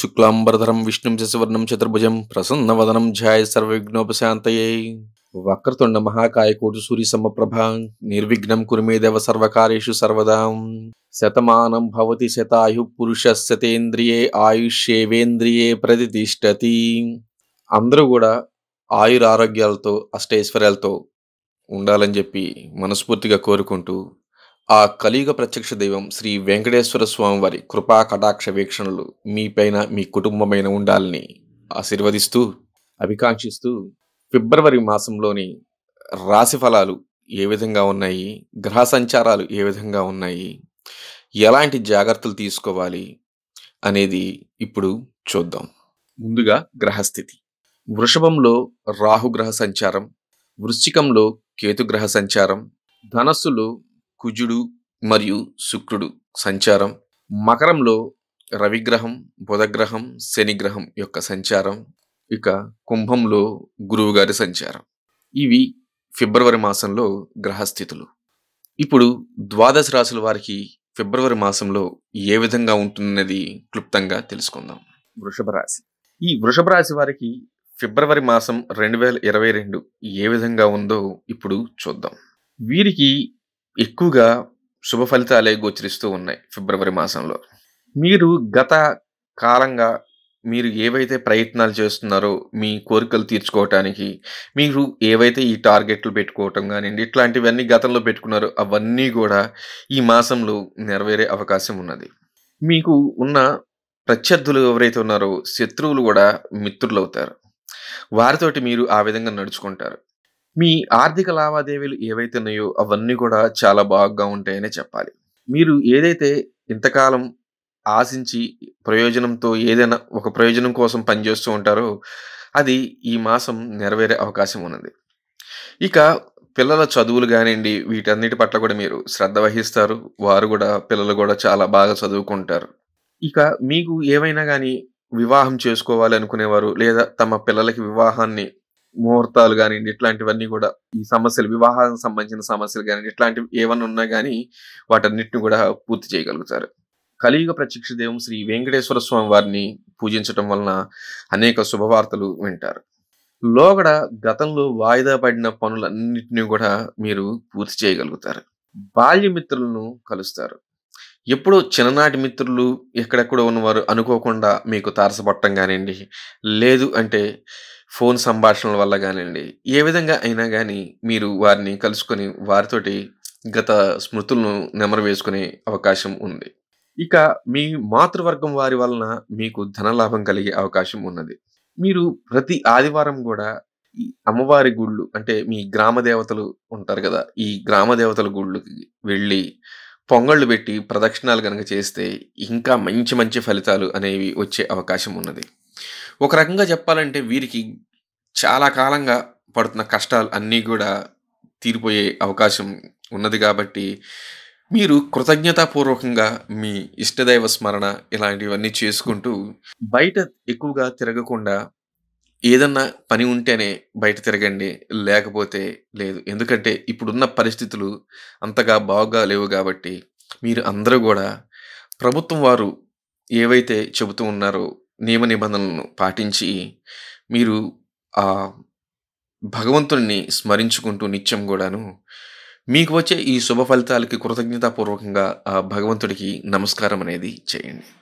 శుక్లాంబరధరం విష్ణుం శశివర్ణం చతుర్భుజం ప్రసన్నవదనం ధ్యాయ సర్వవిఘ్నోపశాంతయే వక్రతుండ మహాకాయకోటి సూర్య సమప్రభ నిర్విఘ్నం కురుమే దేవ సర్వకార్యేషు సర్వదా శతమానం భవతి శతాయు పురుష శతేంద్రియే ఆయుష్యేవేంద్రియే ప్రతిష్టతి అందరూ కూడా ఆయుర ఆరోగ్యాలతో అష్టైశ్వర్యాలతో ఉండాలని చెప్పి మనస్ఫూర్తిగా కోరుకుంటూ ఆ కలియుగ ప్రత్యక్ష దైవం శ్రీ వెంకటేశ్వర స్వామి వారి కృపా కటాక్ష వీక్షణలు మీపైన మీ కుటుంబమైన ఉండాలని ఆశీర్వదిస్తూ అభికాంక్షిస్తూ ఫిబ్రవరి మాసంలోని రాశి ఫలాలు ఏ విధంగా ఉన్నాయి గ్రహ సంచారాలు ఏ విధంగా ఉన్నాయి ఎలాంటి జాగ్రత్తలు తీసుకోవాలి అనేది ఇప్పుడు చూద్దాం ముందుగా గ్రహస్థితి వృషభంలో రాహుగ్రహ సంచారం వృశ్చికంలో కేతుగ్రహ సంచారం ధనస్సులో కుజుడు మరియు శుక్రుడు సంచారం మకరంలో రవిగ్రహం బుధగ్రహం శనిగ్రహం యొక్క సంచారం ఇక కుంభంలో గురువుగారి సంచారం ఇవి ఫిబ్రవరి మాసంలో గ్రహస్థితులు ఇప్పుడు ద్వాదశ రాశుల వారికి ఫిబ్రవరి మాసంలో ఏ విధంగా ఉంటుందనేది క్లుప్తంగా తెలుసుకుందాం వృషభ రాశి ఈ వృషభ రాశి వారికి ఫిబ్రవరి మాసం రెండు వేల ఇరవై రెండు ఏ విధంగా ఉందో ఇప్పుడు చూద్దాం వీరికి ఎక్కువగా శుభ ఫలితాలే గోచరిస్తూ ఉన్నాయి ఫిబ్రవరి మాసంలో మీరు గత కాలంగా మీరు ఏవైతే ప్రయత్నాలు చేస్తున్నారో మీ కోరికలు తీర్చుకోవటానికి మీరు ఏవైతే ఈ టార్గెట్లు పెట్టుకోవటం కానివ్వండి ఇట్లాంటివన్నీ గతంలో పెట్టుకున్నారో అవన్నీ కూడా ఈ మాసంలో నెరవేరే అవకాశం ఉన్నది మీకు ఉన్న ప్రత్యర్థులు ఎవరైతే ఉన్నారో శత్రువులు కూడా మిత్రులు అవుతారు వారితోటి మీరు ఆ విధంగా నడుచుకుంటారు మీ ఆర్థిక లావాదేవీలు ఏవైతే ఉన్నాయో అవన్నీ కూడా చాలా బాగా ఉంటాయనే చెప్పాలి మీరు ఏదైతే ఇంతకాలం ఆశించి ప్రయోజనంతో ఏదైనా ఒక ప్రయోజనం కోసం పనిచేస్తూ ఉంటారో అది ఈ మాసం నెరవేరే అవకాశం ఉన్నది ఇక పిల్లల చదువులు కానివ్వండి వీటన్నిటి పట్ల కూడా మీరు శ్రద్ధ వహిస్తారు వారు కూడా పిల్లలు కూడా చాలా బాగా చదువుకుంటారు ఇక మీకు ఏవైనా కానీ వివాహం చేసుకోవాలి అనుకునేవారు లేదా తమ పిల్లలకి వివాహాన్ని ముహూర్తాలు కానివ్వండి ఇట్లాంటివన్నీ కూడా ఈ సమస్యలు వివాహానికి సంబంధించిన సమస్యలు కానివ్వండి ఇట్లాంటివి ఏమన్నా ఉన్నా కానీ వాటన్నిటిని కూడా పూర్తి చేయగలుగుతారు కలియుగ ప్రత్యక్ష దేవం శ్రీ వెంకటేశ్వర స్వామి వారిని పూజించడం వలన అనేక శుభవార్తలు వింటారు లోగడ గతంలో వాయిదా పడిన పనులన్నింటినీ కూడా మీరు పూర్తి చేయగలుగుతారు బాల్య మిత్రులను కలుస్తారు ఎప్పుడో చిన్ననాటి మిత్రులు ఎక్కడెక్కడ ఉన్నవారు అనుకోకుండా మీకు తారసపట్టం కానివ్వండి లేదు అంటే ఫోన్ సంభాషణల వల్ల కానివ్వండి ఏ విధంగా అయినా కానీ మీరు వారిని కలుసుకొని వారితోటి గత స్మృతులను నెమరు వేసుకునే అవకాశం ఉంది ఇక మీ మాతృవర్గం వారి వలన మీకు ధనలాభం కలిగే అవకాశం ఉన్నది మీరు ప్రతి ఆదివారం కూడా ఈ అమ్మవారి గుళ్ళు అంటే మీ గ్రామ దేవతలు ఉంటారు కదా ఈ గ్రామ దేవతల గుళ్ళకి వెళ్ళి పొంగళ్ళు పెట్టి ప్రదక్షిణాలు కనుక చేస్తే ఇంకా మంచి మంచి ఫలితాలు అనేవి వచ్చే అవకాశం ఉన్నది ఒక రకంగా చెప్పాలంటే వీరికి చాలా కాలంగా పడుతున్న కష్టాలు అన్నీ కూడా తీరిపోయే అవకాశం ఉన్నది కాబట్టి మీరు కృతజ్ఞతాపూర్వకంగా మీ ఇష్టదైవ స్మరణ ఇలాంటివన్నీ చేసుకుంటూ బయట ఎక్కువగా తిరగకుండా ఏదన్నా పని ఉంటేనే బయట తిరగండి లేకపోతే లేదు ఎందుకంటే ఇప్పుడున్న పరిస్థితులు అంతగా బాగా లేవు కాబట్టి మీరు అందరూ కూడా ప్రభుత్వం వారు ఏవైతే చెబుతూ ఉన్నారో నియమ నిబంధనలను పాటించి మీరు ఆ భగవంతుడిని స్మరించుకుంటూ నిత్యం కూడాను మీకు వచ్చే ఈ శుభ ఫలితాలకి కృతజ్ఞతాపూర్వకంగా ఆ భగవంతుడికి నమస్కారం అనేది చేయండి